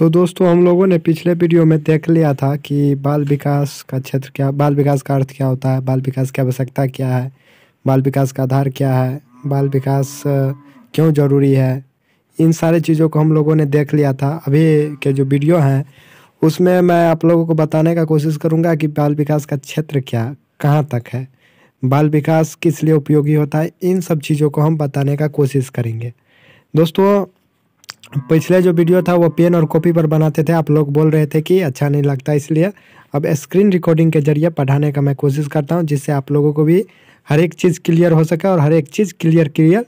तो दोस्तों हम लोगों ने पिछले वीडियो में देख लिया था कि बाल विकास का क्षेत्र क्या बाल विकास का अर्थ क्या होता है बाल विकास की आवश्यकता क्या है बाल विकास का आधार क्या है बाल विकास क्यों ज़रूरी है इन सारे चीज़ों को हम लोगों ने देख लिया था अभी के जो वीडियो हैं उसमें मैं आप लोगों को बताने का कोशिश करूँगा कि बाल विकास का क्षेत्र क्या कहाँ तक है बाल विकास किस लिए उपयोगी होता है इन सब चीज़ों को हम बताने का कोशिश करेंगे दोस्तों पिछले जो वीडियो था वो पेन और कॉपी पर बनाते थे आप लोग बोल रहे थे कि अच्छा नहीं लगता इसलिए अब स्क्रीन रिकॉर्डिंग के जरिए पढ़ाने का मैं कोशिश करता हूँ जिससे आप लोगों को भी हर एक चीज़ क्लियर हो सके और हर एक चीज़ क्लियर क्लियर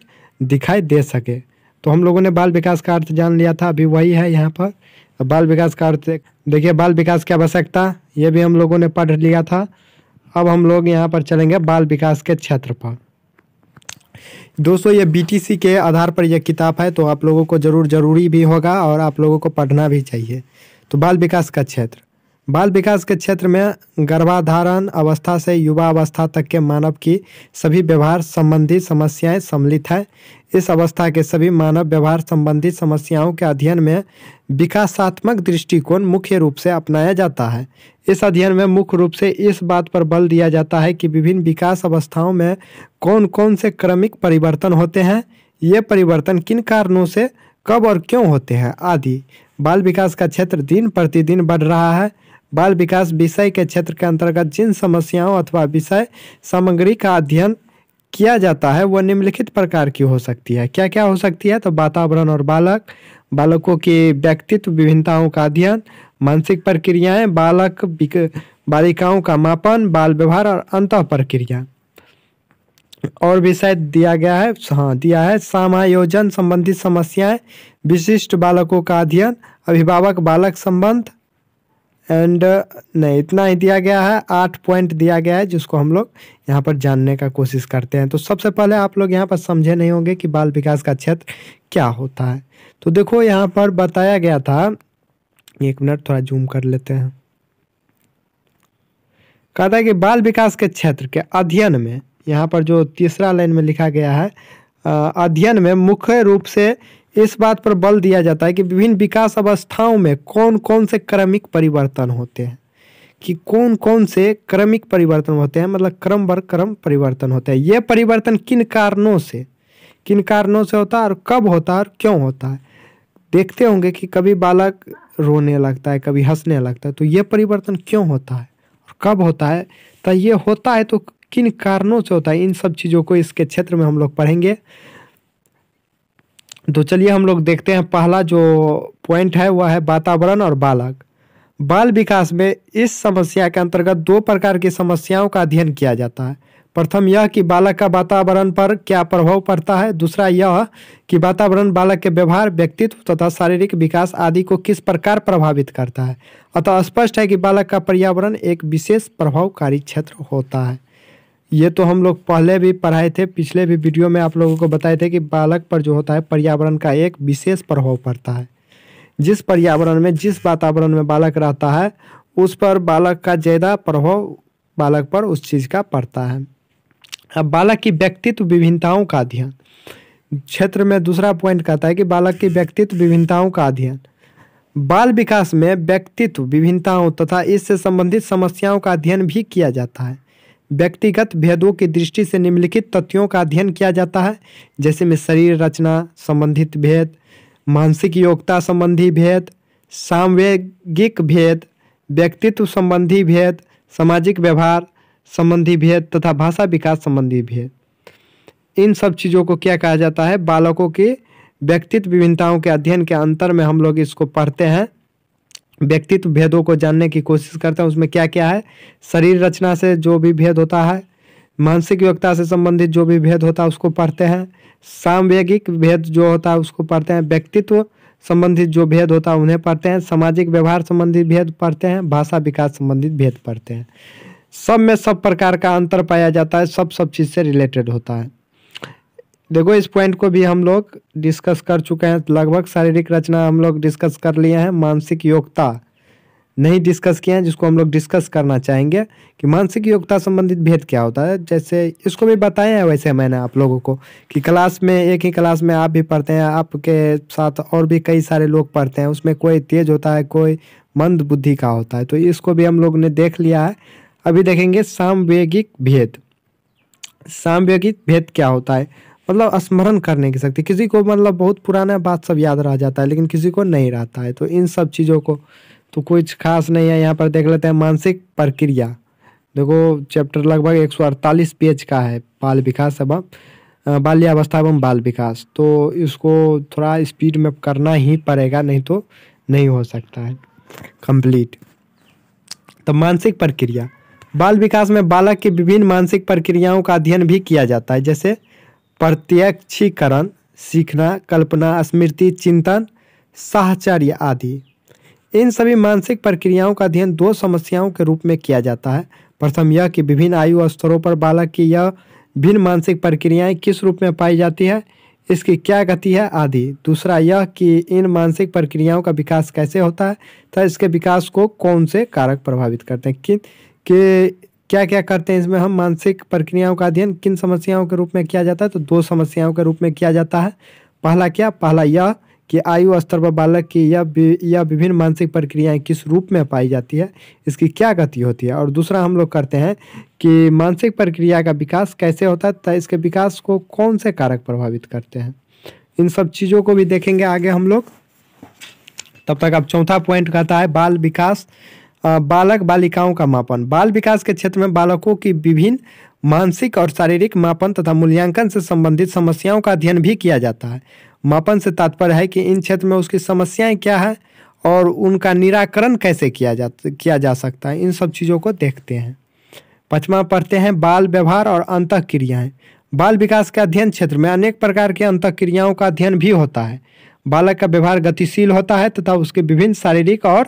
दिखाई दे सके तो हम लोगों ने बाल विकास का अर्थ जान लिया था अभी वही है यहाँ पर बाल विकास का अर्थ देखिए बाल विकास की आवश्यकता ये भी हम लोगों ने पढ़ लिया था अब हम लोग यहाँ पर चलेंगे बाल विकास के क्षेत्र पर दोस्तों ये बीटीसी के आधार पर यह किताब है तो आप लोगों को ज़रूर ज़रूरी भी होगा और आप लोगों को पढ़ना भी चाहिए तो बाल विकास का क्षेत्र बाल विकास के क्षेत्र में गर्भाधारण अवस्था से युवा अवस्था तक के मानव की सभी व्यवहार संबंधी समस्याएं सम्मिलित हैं इस अवस्था के सभी मानव व्यवहार संबंधी समस्याओं के अध्ययन में विकासात्मक दृष्टिकोण मुख्य रूप से अपनाया जाता है इस अध्ययन में मुख्य रूप से इस बात पर बल दिया जाता है कि विभिन्न विकास अवस्थाओं में कौन कौन से क्रमिक परिवर्तन होते हैं ये परिवर्तन किन कारणों से कब और क्यों होते हैं आदि बाल विकास का क्षेत्र दिन प्रतिदिन बढ़ रहा है बाल विकास विषय के क्षेत्र के अंतर्गत जिन समस्याओं अथवा विषय सामग्री का अध्ययन किया जाता है वह निम्नलिखित प्रकार की हो सकती है क्या क्या हो सकती है तो वातावरण और बालक बालकों के व्यक्तित्व विभिन्नताओं का अध्ययन मानसिक प्रक्रियाएं बालक बालिकाओं का मापन बाल व्यवहार और अंत प्रक्रिया और विषय दिया गया है हाँ दिया है समायोजन संबंधित समस्याएं विशिष्ट बालकों का अध्ययन अभिभावक बालक संबंध एंड uh, नहीं इतना ही दिया गया है आठ पॉइंट दिया गया है जिसको हम लोग यहाँ पर जानने का कोशिश करते हैं तो सबसे पहले आप लोग यहाँ पर समझे नहीं होंगे कि बाल विकास का क्षेत्र क्या होता है तो देखो यहाँ पर बताया गया था एक मिनट थोड़ा जूम कर लेते हैं कहता है कि बाल विकास के क्षेत्र के अध्ययन में यहाँ पर जो तीसरा लाइन में लिखा गया है अध्ययन में मुख्य रूप से इस बात पर बल दिया जाता है कि विभिन्न विकास अवस्थाओं में कौन कौन से क्रमिक परिवर्तन होते हैं कि कौन कौन से क्रमिक परिवर्तन होते हैं मतलब क्रम बर क्रम परिवर्तन होते हैं ये परिवर्तन किन कारणों से किन कारणों से होता है और कब होता है और क्यों होता है देखते होंगे कि कभी बालक रोने लगता है कभी हंसने लगता है तो ये परिवर्तन क्यों होता है और कब होता है तो ये होता है तो किन कारणों से होता है इन सब चीज़ों को इसके क्षेत्र में हम लोग पढ़ेंगे तो चलिए हम लोग देखते हैं पहला जो पॉइंट है वह है वातावरण और बालक बाल विकास में इस समस्या के अंतर्गत दो प्रकार की समस्याओं का अध्ययन किया जाता है प्रथम यह कि बालक का वातावरण पर क्या प्रभाव पड़ता है दूसरा यह कि वातावरण बालक के व्यवहार व्यक्तित्व तथा शारीरिक विकास आदि को किस प्रकार प्रभावित करता है अतः स्पष्ट है कि बालक का पर्यावरण एक विशेष प्रभावकारी क्षेत्र होता है ये तो हम लोग पहले भी पढ़ाए थे पिछले भी वीडियो में आप लोगों को बताए थे कि बालक पर जो होता है पर्यावरण का एक विशेष प्रभाव पड़ता है जिस पर्यावरण में जिस वातावरण में बालक रहता है उस पर बालक का ज़्यादा प्रभाव बालक पर उस चीज़ का पड़ता है अब बालक की व्यक्तित्व विभिन्नताओं का अध्ययन क्षेत्र में दूसरा पॉइंट कहता है कि बालक की व्यक्तित्व विभिन्नताओं का अध्ययन बाल विकास में व्यक्तित्व विभिन्नताओं तथा इससे संबंधित समस्याओं का अध्ययन भी किया जाता है व्यक्तिगत भेदों की दृष्टि से निम्नलिखित तथ्यों का अध्ययन किया जाता है जैसे में शरीर रचना संबंधित भेद मानसिक योग्यता संबंधी भेद सामवेगिक भेद व्यक्तित्व संबंधी भेद सामाजिक व्यवहार संबंधी भेद तथा भाषा विकास संबंधी भेद इन सब चीज़ों को क्या कहा जाता है बालकों के व्यक्तित्व विभिन्नताओं के अध्ययन के अंतर में हम लोग इसको पढ़ते हैं व्यक्तित्व भेदों को जानने की कोशिश करते हैं उसमें क्या क्या है शरीर रचना से जो भी भेद होता है मानसिक योग्यता से संबंधित जो भी भेद होता है उसको पढ़ते हैं सामवेगिक भेद जो होता है उसको पढ़ते हैं व्यक्तित्व संबंधित जो भेद होता है उन्हें पढ़ते हैं सामाजिक व्यवहार संबंधित भेद पढ़ते हैं भाषा विकास संबंधित भेद पढ़ते हैं सब में सब प्रकार का अंतर पाया जाता है सब सब चीज़ से रिलेटेड होता है देखो इस पॉइंट को भी हम लोग डिस्कस कर चुके हैं लगभग शारीरिक रचना हम लोग डिस्कस कर लिए हैं मानसिक योग्यता नहीं डिस्कस किए हैं जिसको हम लोग डिस्कस करना चाहेंगे कि मानसिक योग्यता संबंधित भेद क्या होता है जैसे इसको भी बताया है वैसे मैंने आप लोगों को कि क्लास में एक ही क्लास में आप भी पढ़ते हैं आपके साथ और भी कई सारे लोग पढ़ते हैं उसमें कोई तेज होता है कोई मंद बुद्धि का होता है तो इसको भी हम लोग ने देख लिया है अभी देखेंगे सामवेगिक भेद सामवेगिक भेद क्या होता है मतलब स्मरण करने की शक्ति किसी को मतलब बहुत पुराना बात सब याद रह जाता है लेकिन किसी को नहीं रहता है तो इन सब चीज़ों को तो कुछ खास नहीं है यहाँ पर देख लेते हैं मानसिक प्रक्रिया देखो चैप्टर लगभग एक सौ अड़तालीस पेज का है बाल विकास एवं बाल्यावस्था एवं बाल विकास तो इसको थोड़ा स्पीड में करना ही पड़ेगा नहीं तो नहीं हो सकता है कंप्लीट तो मानसिक प्रक्रिया बाल विकास में बालक की विभिन्न मानसिक प्रक्रियाओं का अध्ययन भी किया जाता है जैसे प्रत्यक्षीकरण सीखना कल्पना स्मृति चिंतन साहचर्य आदि इन सभी मानसिक प्रक्रियाओं का अध्ययन दो समस्याओं के रूप में किया जाता है प्रथम यह कि विभिन्न आयु स्तरों पर बालक की यह भिन्न मानसिक प्रक्रियाएं किस रूप में पाई जाती है इसकी क्या गति है आदि दूसरा यह कि इन मानसिक प्रक्रियाओं का विकास कैसे होता है तथा इसके विकास को कौन से कारक प्रभावित करते हैं कि, कि क्या क्या करते हैं इसमें हम मानसिक प्रक्रियाओं का अध्ययन किन समस्याओं के रूप में किया जाता है तो दो समस्याओं के रूप में किया जाता है पहला क्या पहला यह कि आयु स्तर पर बालक की या या विभिन्न मानसिक प्रक्रियाएं किस रूप में पाई जाती है इसकी क्या गति होती है और दूसरा हम लोग करते हैं कि मानसिक प्रक्रिया का विकास कैसे होता है तथा इसके विकास को कौन से कारक प्रभावित करते हैं इन सब चीज़ों को भी देखेंगे आगे हम लोग तब तक अब चौथा पॉइंट कहता है बाल विकास बालक बालिकाओं का मापन बाल विकास के क्षेत्र में बालकों की विभिन्न मानसिक और शारीरिक मापन तथा मूल्यांकन से संबंधित समस्याओं का अध्ययन भी किया जाता है मापन से तात्पर्य है कि इन क्षेत्र में उसकी समस्याएं क्या है और उनका निराकरण कैसे किया जा किया जा सकता है इन सब चीज़ों को देखते हैं पचमा पढ़ते हैं बाल व्यवहार और अंत क्रियाएँ बाल विकास के अध्ययन क्षेत्र में अनेक प्रकार के अंत क्रियाओं का अध्ययन भी होता है बालक का व्यवहार गतिशील होता है तथा उसके विभिन्न शारीरिक और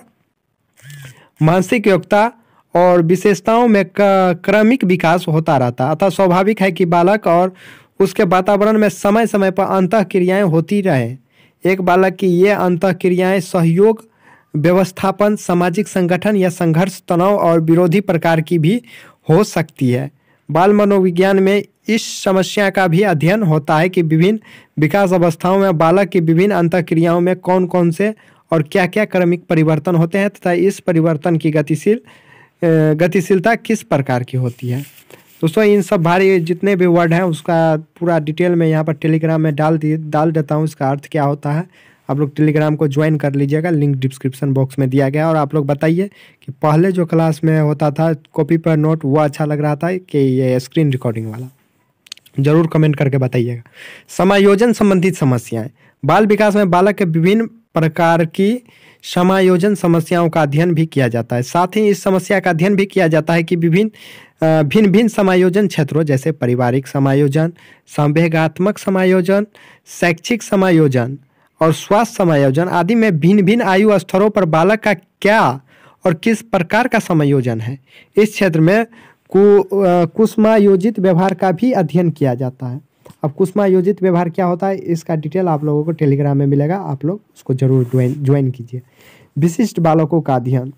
मानसिक योग्यता और विशेषताओं में क्रमिक विकास होता रहता अतः स्वाभाविक है कि बालक और उसके वातावरण में समय समय पर अंत क्रियाएँ होती रहें एक बालक की ये अंत क्रियाएँ सहयोग व्यवस्थापन सामाजिक संगठन या संघर्ष तनाव और विरोधी प्रकार की भी हो सकती है बाल मनोविज्ञान में इस समस्या का भी अध्ययन होता है कि विभिन्न विकास अवस्थाओं में बालक की विभिन्न अंतक्रियाओं में कौन कौन से और क्या क्या क्रमिक परिवर्तन होते हैं तथा इस परिवर्तन की गतिशील गतिशीलता किस प्रकार की होती है दोस्तों इन सब भारी जितने भी वर्ड हैं उसका पूरा डिटेल में यहाँ पर टेलीग्राम में डाल दिए डाल देता हूँ इसका अर्थ क्या होता है आप लोग टेलीग्राम को ज्वाइन कर लीजिएगा लिंक डिस्क्रिप्शन बॉक्स में दिया गया और आप लोग बताइए कि पहले जो क्लास में होता था कॉपी पर नोट वो अच्छा लग रहा था कि ये स्क्रीन रिकॉर्डिंग वाला जरूर कमेंट करके बताइएगा समायोजन संबंधित समस्याएं बाल विकास में बालक के विभिन्न प्रकार की समायोजन समस्याओं का अध्ययन भी किया जाता है साथ ही इस समस्या का अध्ययन भी किया जाता है कि विभिन्न भिन्न भिन्न समायोजन क्षेत्रों जैसे पारिवारिक समायोजन संवेगात्मक समायोजन शैक्षिक समायोजन और स्वास्थ्य समायोजन आदि में भिन्न भिन्न आयु स्तरों पर बालक का क्या और किस प्रकार का समायोजन है इस क्षेत्र में कुसमायोजित व्यवहार का भी अध्ययन किया जाता है अब कुसमा आयोजित व्यवहार क्या होता है इसका डिटेल आप लोगों को टेलीग्राम में मिलेगा आप लोग उसको जरूर ज्वाइन कीजिए विशिष्ट बालकों का अध्ययन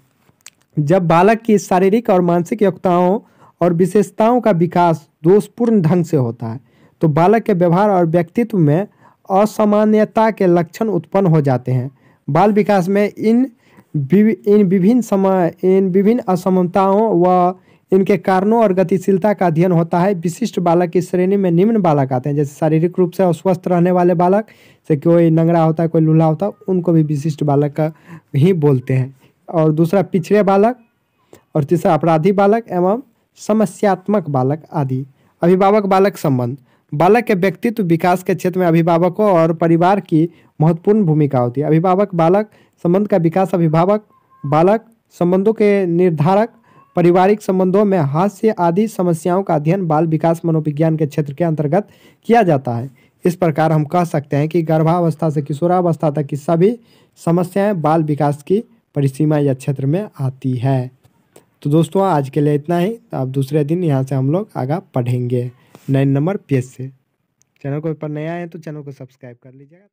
जब बालक की शारीरिक और मानसिक योग्यताओं और विशेषताओं का विकास दोषपूर्ण ढंग से होता है तो बालक के व्यवहार और व्यक्तित्व में असामान्यता के लक्षण उत्पन्न हो जाते हैं बाल विकास में इन इन विभिन्न समय इन विभिन्न असमताओं व इनके कारणों और गतिशीलता का अध्ययन होता है विशिष्ट बालक की श्रेणी में निम्न बालक आते हैं जैसे शारीरिक रूप से अस्वस्थ रहने वाले बालक से कोई नंगड़ा होता है कोई लूल्हा होता है उनको भी विशिष्ट बालक का ही बोलते हैं और दूसरा पिछड़े बालक और तीसरा अपराधी बालक एवं समस्यात्मक बालक आदि अभिभावक बालक संबंध बालक के व्यक्तित्व विकास के क्षेत्र में अभिभावकों और परिवार की महत्वपूर्ण भूमिका होती है अभिभावक बालक संबंध का विकास अभिभावक बालक संबंधों के निर्धारक पारिवारिक संबंधों में हास्य आदि समस्याओं का अध्ययन बाल विकास मनोविज्ञान के क्षेत्र के अंतर्गत किया जाता है इस प्रकार हम कह सकते हैं कि गर्भावस्था से किशोरावस्था तक की सभी समस्याएं बाल विकास की परिसीमा या क्षेत्र में आती है तो दोस्तों आज के लिए इतना ही तो आप दूसरे दिन यहाँ से हम लोग आगा पढ़ेंगे नाइन नंबर पेज से चैनल को ऊपर नया है तो चैनल को सब्सक्राइब कर लीजिएगा